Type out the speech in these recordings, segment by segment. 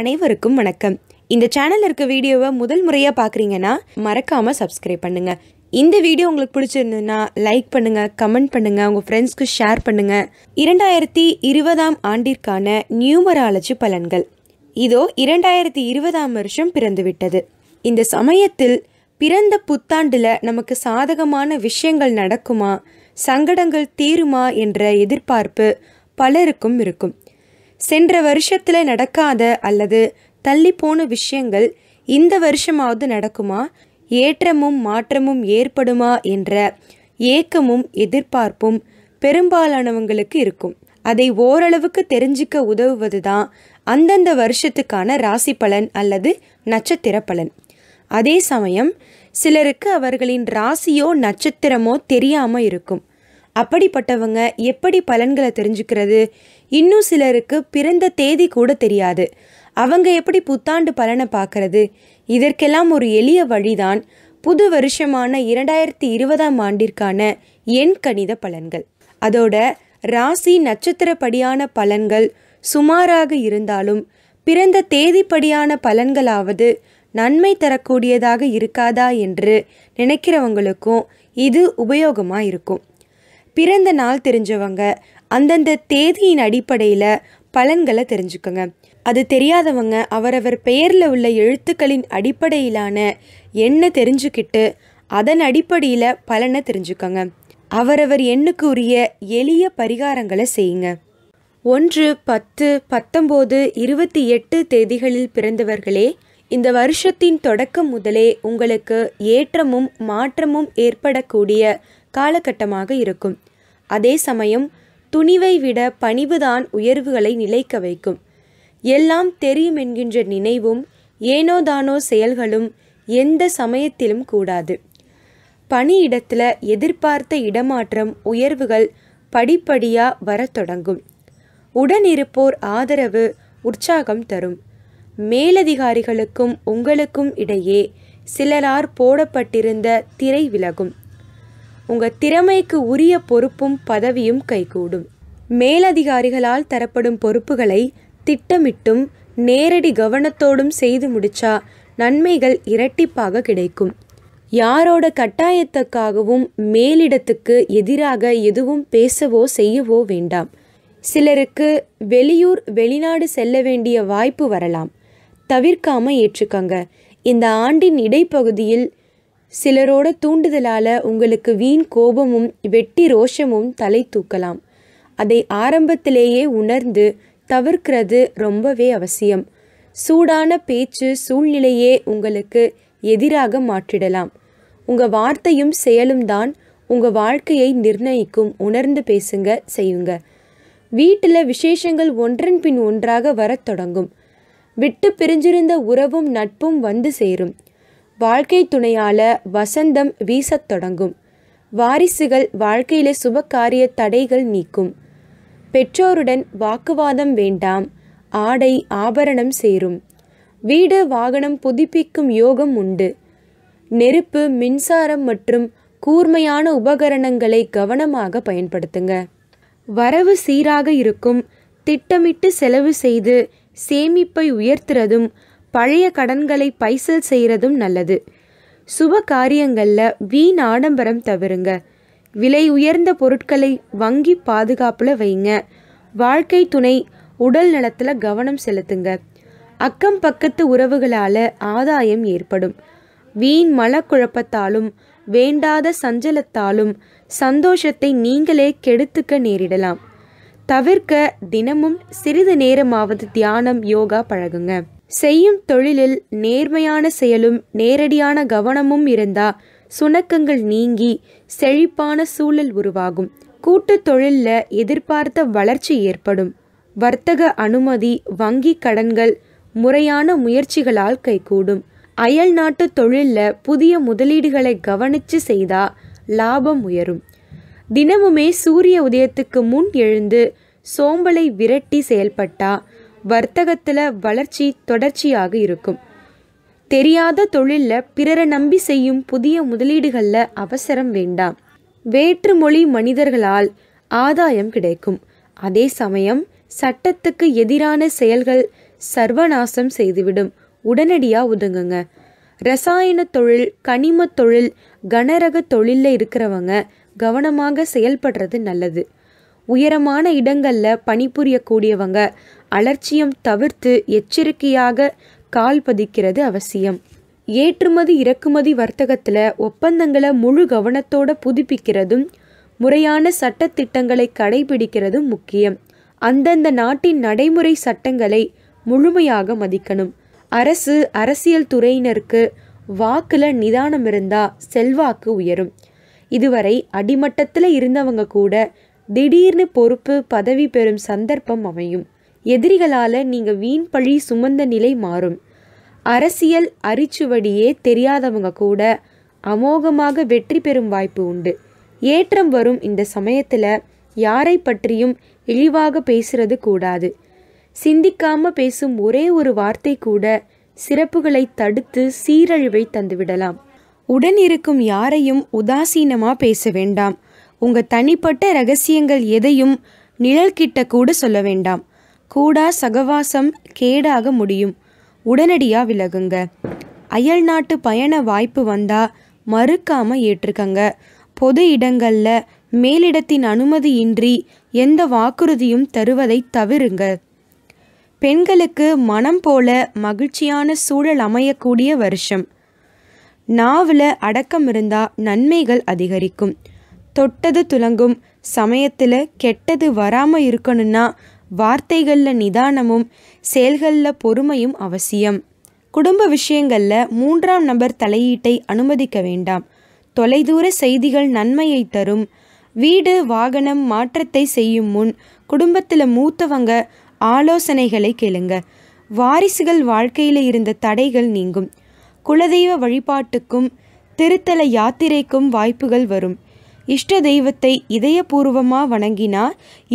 அனைவருக்கும் வணக்கம் இந்த சேனலில் இருக்க வீடியோவை முதல் முறையாக பார்க்குறீங்கன்னா மறக்காமல் சப்ஸ்கிரைப் பண்ணுங்கள் இந்த வீடியோ உங்களுக்கு பிடிச்சிருந்ததுன்னா லைக் பண்ணுங்கள் கமெண்ட் பண்ணுங்கள் உங்கள் ஃப்ரெண்ட்ஸ்க்கு ஷேர் பண்ணுங்கள் இரண்டாயிரத்தி இருபதாம் ஆண்டிற்கான நியூமராலஜி பலன்கள் இதோ இரண்டாயிரத்தி இருபதாம் வருஷம் பிறந்துவிட்டது இந்த சமயத்தில் பிறந்த புத்தாண்டில் நமக்கு சாதகமான விஷயங்கள் நடக்குமா சங்கடங்கள் தீருமா என்ற எதிர்பார்ப்பு பலருக்கும் இருக்கும் சென்ற வருஷத்தில் நடக்காத அல்லது தள்ளிப்போன விஷயங்கள் இந்த வருஷமாவது நடக்குமா ஏற்றமும் மாற்றமும் ஏற்படுமா என்ற ஏக்கமும் எதிர்பார்ப்பும் பெரும்பாலானவங்களுக்கு இருக்கும் அதை ஓரளவுக்கு தெரிஞ்சிக்க உதவுவது தான் அந்தந்த வருஷத்துக்கான ராசி பலன் அல்லது நட்சத்திர பலன் அதே சமயம் சிலருக்கு அவர்களின் ராசியோ நட்சத்திரமோ தெரியாமல் இருக்கும் அப்படிப்பட்டவங்க எப்படி பலன்களை தெரிஞ்சுக்கிறது இன்னும் சிலருக்கு பிறந்த தேதி கூட தெரியாது அவங்க எப்படி புத்தாண்டு பலனை பார்க்கறது இதற்கெல்லாம் ஒரு எளிய வழிதான் புது வருஷமான இரண்டாயிரத்தி இருபதாம் ஆண்டிற்கான எண் கணித பலன்கள் அதோட ராசி நட்சத்திரப்படியான பலன்கள் சுமாராக இருந்தாலும் பிறந்த தேதிப்படியான பலன்களாவது நன்மை தரக்கூடியதாக இருக்காதா என்று நினைக்கிறவங்களுக்கும் இது உபயோகமாக இருக்கும் பிறந்த நாள் தெரிஞ்சவங்க அந்தந்த தேதியின் அடிப்படையில் பலன்களை தெரிஞ்சுக்கோங்க அது தெரியாதவங்க அவரவர் பெயரில் உள்ள எழுத்துக்களின் அடிப்படையிலான எண்ணை தெரிஞ்சுக்கிட்டு அதன் அடிப்படையில் பலனை தெரிஞ்சுக்கோங்க அவரவர் எண்ணுக்கு உரிய எளிய பரிகாரங்களை செய்யுங்க ஒன்று பத்து பத்தொம்போது இருபத்தி எட்டு தேதிகளில் பிறந்தவர்களே இந்த வருஷத்தின் தொடக்கம் முதலே உங்களுக்கு ஏற்றமும் மாற்றமும் ஏற்படக்கூடிய காலகட்டமாக இருக்கும் அதே சமயம் துணிவை விட பணிவுதான் உயர்வுகளை நிலைக்க வைக்கும் எல்லாம் தெரியும் என்கின்ற நினைவும் ஏனோதானோ செயல்களும் எந்த சமயத்திலும் கூடாது பணியிடத்தில் எதிர்பார்த்த இடமாற்றம் உயர்வுகள் படிப்படியாக வரத் தொடங்கும் உடனிருப்போர் ஆதரவு உற்சாகம் தரும் மேலதிகாரிகளுக்கும் உங்களுக்கும் இடையே சிலரார் போடப்பட்டிருந்த திரை விலகும் உங்கள் திறமைக்கு உரிய பொறுப்பும் பதவியும் கைகூடும் மேலதிகாரிகளால் தரப்படும் பொறுப்புகளை திட்டமிட்டும் நேரடி கவனத்தோடும் செய்து முடிச்சா நன்மைகள் இரட்டிப்பாக கிடைக்கும் யாரோட கட்டாயத்துக்காகவும் மேலிடத்துக்கு எதிராக எதுவும் பேசவோ செய்யவோ வேண்டாம் சிலருக்கு வெளியூர் வெளிநாடு செல்ல வேண்டிய வாய்ப்பு வரலாம் தவிர்க்காம ஏற்றுக்கங்க இந்த ஆண்டின் இடைப்பகுதியில் சிலரோட தூண்டுதலால் உங்களுக்கு வீண் கோபமும் வெட்டி ரோஷமும் தலை தூக்கலாம் அதை ஆரம்பத்திலேயே உணர்ந்து தவிர்க்கிறது ரொம்பவே அவசியம் சூடான பேச்சு சூழ்நிலையே உங்களுக்கு எதிராக மாற்றிடலாம் உங்கள் வார்த்தையும் செயலும் தான் உங்கள் வாழ்க்கையை நிர்ணயிக்கும் உணர்ந்து பேசுங்க செய்யுங்க வீட்டில் விசேஷங்கள் ஒன்றன் பின் ஒன்றாக வரத் தொடங்கும் விட்டு பிரிஞ்சிருந்த உறவும் நட்பும் வந்து சேரும் வாழ்க்கை துணையால வசந்தம் வீசத் தொடங்கும் வாரிசுகள் வாழ்க்கையிலே சுபகாரிய தடைகள் நீக்கும் பெற்றோருடன் வாக்குவாதம் வேண்டாம் ஆடை ஆபரணம் சேரும் வீடு வாகனம் புதுப்பிக்கும் யோகம் உண்டு நெருப்பு மின்சாரம் மற்றும் கூர்மையான உபகரணங்களை கவனமாக பயன்படுத்துங்க வரவு சீராக இருக்கும் திட்டமிட்டு செலவு செய்து சேமிப்பை உயர்த்துறதும் பழைய கடன்களை பைசல் செய்கிறதும் நல்லது சுப காரியங்களில் வீண் ஆடம்பரம் தவிருங்க விலை உயர்ந்த பொருட்களை வங்கி பாதுகாப்பில் வைங்க வாழ்க்கை துணை உடல் நலத்தில் கவனம் செலுத்துங்க அக்கம் பக்கத்து உறவுகளால் ஆதாயம் ஏற்படும் வீண் மலக்குழப்பத்தாலும் வேண்டாத சஞ்சலத்தாலும் சந்தோஷத்தை நீங்களே கெடுத்துக்க நேரிடலாம் தவிர்க்க தினமும் சிறிது நேரமாவது தியானம் யோகா பழகுங்க செய்யும் தொழிலில் நேர்மையான செயலும் நேரடியான கவனமும் இருந்தா சுணக்கங்கள் நீங்கி செழிப்பான சூழல் உருவாகும் கூட்டு தொழிலில் எதிர்பார்த்த வளர்ச்சி ஏற்படும் வர்த்தக அனுமதி வங்கி கடன்கள் முறையான முயற்சிகளால் கைகூடும் அயல் நாட்டு தொழிலில் புதிய முதலீடுகளை கவனித்து செய்தா லாபம் உயரும் தினமுமே சூரிய உதயத்துக்கு முன் எழுந்து சோம்பலை விரட்டி செயல்பட்டா வர்த்தகத்தில் வளர்ச்சி தொடர்ச்சியாக இருக்கும் தெரியாத தொழிலில் பிறரை நம்பி செய்யும் புதிய முதலீடுகளில் அவசரம் வேண்டாம் வேற்றுமொழி மனிதர்களால் ஆதாயம் கிடைக்கும் அதே சமயம் சட்டத்துக்கு எதிரான செயல்கள் சர்வநாசம் செய்துவிடும் உடனடியாக ஒதுங்குங்க ரசாயன தொழில் கனிம தொழில் கனரக தொழிலில் இருக்கிறவங்க கவனமாக செயல்படுறது நல்லது உயரமான இடங்களில் பணிபுரியக்கூடியவங்க அலட்சியம் தவிர்த்து எச்சரிக்கையாக கால் பதிக்கிறது அவசியம் ஏற்றுமதி இறக்குமதி வர்த்தகத்தில் ஒப்பந்தங்களை முழு கவனத்தோட புதுப்பிக்கிறதும் முறையான சட்டத்திட்டங்களை கடைபிடிக்கிறதும் முக்கியம் அந்தந்த நாட்டின் நடைமுறை சட்டங்களை முழுமையாக மதிக்கணும் அரசு அரசியல் துறையினருக்கு வாக்கில் நிதானம் இருந்தால் செல்வாக்கு உயரும் இதுவரை அடிமட்டத்தில் இருந்தவங்க கூட திடீர்னு பொறுப்பு பதவி பெறும் சந்தர்ப்பம் அமையும் எதிரிகளால் நீங்கள் வீண் பழி சுமந்த நிலை மாறும் அரசியல் அரிச்சுவடியே தெரியாதவங்க கூட அமோகமாக வெற்றி பெறும் வாய்ப்பு உண்டு ஏற்றம் வரும் இந்த சமயத்தில் யாரை பற்றியும் இழிவாக பேசுறது கூடாது சிந்திக்காம பேசும் ஒரே ஒரு வார்த்தை கூட சிறப்புகளை தடுத்து சீரழிவை தந்துவிடலாம் உடன் இருக்கும் யாரையும் உதாசீனமாக பேச வேண்டாம் உங்கள் தனிப்பட்ட ரகசியங்கள் எதையும் நிழல்கிட்ட கூட சொல்ல வேண்டாம் கூடா சகவாசம் கேடாக முடியும் உடனடியாக விலகுங்க அயல் நாட்டு பயண வாய்ப்பு வந்தால் மறுக்காமல் ஏற்றுக்கங்க பொது இடங்களில் மேலிடத்தின் அனுமதியின்றி எந்த வாக்குறுதியும் தருவதை தவிருங்க பெண்களுக்கு மனம் போல மகிழ்ச்சியான சூழல் அமையக்கூடிய வருஷம் நாவில் அடக்கம் இருந்தால் நன்மைகள் அதிகரிக்கும் தொட்டது துலங்கும் சமயத்தில் கெட்டது வராமல் இருக்கணும்னா வார்த்தைகளில் நிதானமும் செயல்களில் பொறுமையும் அவசியம் குடும்ப விஷயங்களில் மூன்றாம் நபர் தலையீட்டை அனுமதிக்க வேண்டாம் தொலைதூர செய்திகள் நன்மையை தரும் வீடு வாகனம் மாற்றத்தை செய்யும் முன் குடும்பத்தில் மூத்தவங்க ஆலோசனைகளை கேளுங்க வாரிசுகள் வாழ்க்கையில் இருந்த தடைகள் நீங்கும் குலதெய்வ வழிபாட்டுக்கும் திருத்தல யாத்திரைக்கும் வாய்ப்புகள் வரும் இஷ்ட தெய்வத்தை இதயபூர்வமாக வணங்கினா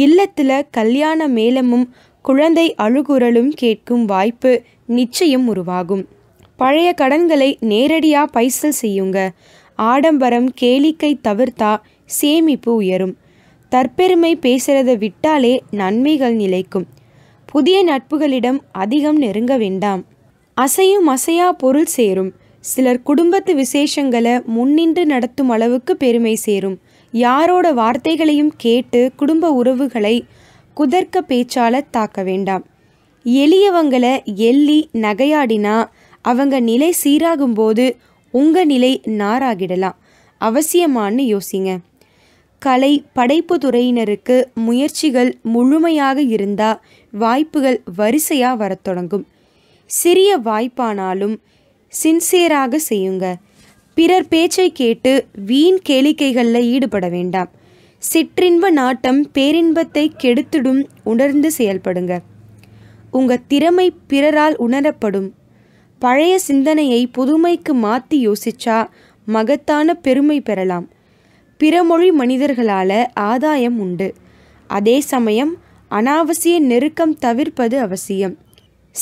இல்லத்தில் கல்யாண மேளமும் குழந்தை அழுகுரலும் கேட்கும் வாய்ப்பு நிச்சயம் உருவாகும் பழைய கடன்களை நேரடியாக பைசல் செய்யுங்க ஆடம்பரம் கேளிக்கை தவிர்த்தா சேமிப்பு உயரும் தற்பெருமை பேசுறத விட்டாலே நன்மைகள் நிலைக்கும் புதிய நட்புகளிடம் அதிகம் நெருங்க வேண்டாம் அசையும் அசையா பொருள் சேரும் சிலர் குடும்பத்து விசேஷங்களை முன்னின்று நடத்தும் அளவுக்கு பெருமை சேரும் யாரோட வார்த்தைகளையும் கேட்டு குடும்ப உறவுகளை குதர்க்க பேச்சால தாக்க வேண்டாம் எளியவங்களை எள்ளி நகையாடினா அவங்க நிலை சீராகும்போது உங்கள் நிலை நாராகிடலாம் அவசியமானு யோசிங்க கலை படைப்பு துறையினருக்கு முயற்சிகள் முழுமையாக இருந்தால் வாய்ப்புகள் வரிசையாக வரத் தொடங்கும் சிறிய வாய்ப்பானாலும் சின்சியராக செய்யுங்க பிறர் பேச்சை கேட்டு வீண் கேளிக்கைகளில் ஈடுபட வேண்டாம் சிற்றின்ப நாட்டம் பேரின்பத்தை கெடுத்துடும் உணர்ந்து செயல்படுங்க உங்கள் திறமை பிறரால் உணரப்படும் பழைய சிந்தனையை புதுமைக்கு மாற்றி யோசிச்சா மகத்தான பெருமை பெறலாம் பிறமொழி மனிதர்களால் ஆதாயம் உண்டு அதே சமயம் அனாவசிய நெருக்கம் தவிர்ப்பது அவசியம்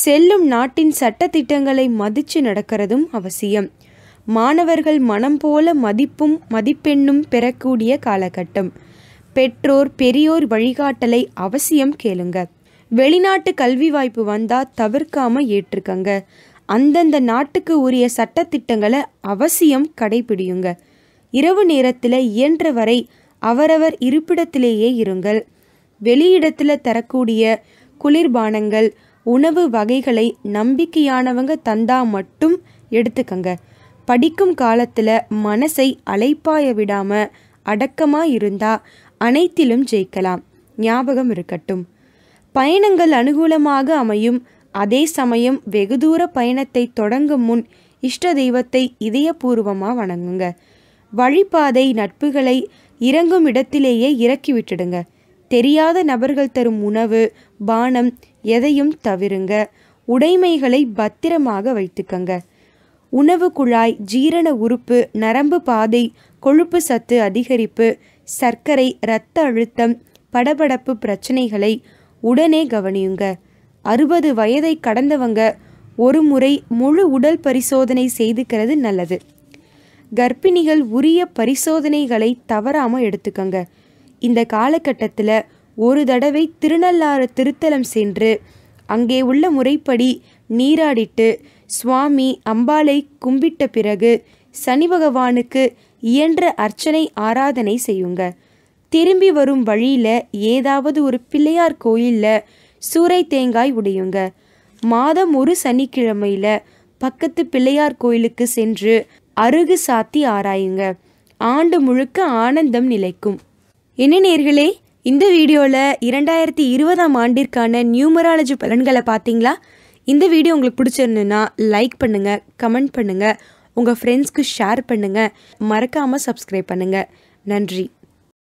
செல்லும் நாட்டின் சட்டத்திட்டங்களை மதித்து நடக்கிறதும் அவசியம் மாணவர்கள் மனம் போல மதிப்பும் மதிப்பெண்ணும் பெறக்கூடிய காலகட்டம் பெற்றோர் பெரியோர் வழிகாட்டலை அவசியம் கேளுங்க வெளிநாட்டு கல்வி வாய்ப்பு வந்தால் தவிர்க்காம ஏற்றுக்கங்க அந்தந்த நாட்டுக்கு உரிய சட்டத்திட்டங்களை அவசியம் கடைபிடியுங்க இரவு நேரத்தில் இயன்ற வரை அவரவர் இருப்பிடத்திலேயே இருங்கள் வெளியிடத்தில் தரக்கூடிய குளிர்பானங்கள் உணவு வகைகளை நம்பிக்கையானவங்க தந்தா மட்டும் எடுத்துக்கங்க படிக்கும் காலத்தில் மனசை அலைப்பாய விடாமல் அடக்கமாக இருந்தால் அனைத்திலும் ஜெயிக்கலாம் ஞாபகம் இருக்கட்டும் பயணங்கள் அனுகூலமாக அமையும் அதே சமயம் வெகு தூர பயணத்தை தொடங்கும் முன் இஷ்ட தெய்வத்தை இதயபூர்வமாக வணங்குங்க வழிபாதை நட்புகளை இறங்கும் இடத்திலேயே இறக்கி விட்டுடுங்க தெரியாத நபர்கள் தரும் உணவு பானம் எதையும் தவிருங்க உடைமைகளை பத்திரமாக வைத்துக்கங்க உணவு குழாய் ஜீரண உறுப்பு நரம்பு பாதை கொழுப்பு சத்து அதிகரிப்பு சர்க்கரை இரத்த அழுத்தம் படபடப்பு பிரச்சனைகளை உடனே கவனியுங்க அறுபது வயதை கடந்தவங்க ஒரு முறை முழு உடல் பரிசோதனை செய்துக்கிறது நல்லது கர்ப்பிணிகள் உரிய பரிசோதனைகளை தவறாமல் எடுத்துக்கங்க இந்த காலகட்டத்தில் ஒரு தடவை திருநள்ளாறு திருத்தலம் சென்று அங்கே உள்ள முறைப்படி நீராடிட்டு சுவாமி அம்பாளை கும்பிட்ட பிறகு சனி பகவானுக்கு இயன்ற அர்ச்சனை ஆராதனை செய்யுங்க திரும்பி வரும் வழியில் ஏதாவது ஒரு பிள்ளையார் கோயிலில் சூறை தேங்காய் உடையுங்க மாதம் ஒரு சனிக்கிழமையில் பக்கத்து பிள்ளையார் கோயிலுக்கு சென்று அருகு சாத்தி ஆராயுங்க ஆண்டு முழுக்க ஆனந்தம் நிலைக்கும் என்ன நேர்களே இந்த வீடியோவில் இரண்டாயிரத்தி இருபதாம் ஆண்டிற்கான நியூமராலஜி பலன்களை பார்த்தீங்களா இந்த வீடியோ உங்களுக்கு பிடிச்சிருந்துன்னா லைக் பண்ணுங்கள் கமெண்ட் பண்ணுங்கள் உங்கள் ஃப்ரெண்ட்ஸ்க்கு ஷேர் பண்ணுங்கள் மறக்காமல் சப்ஸ்கிரைப் பண்ணுங்கள் நன்றி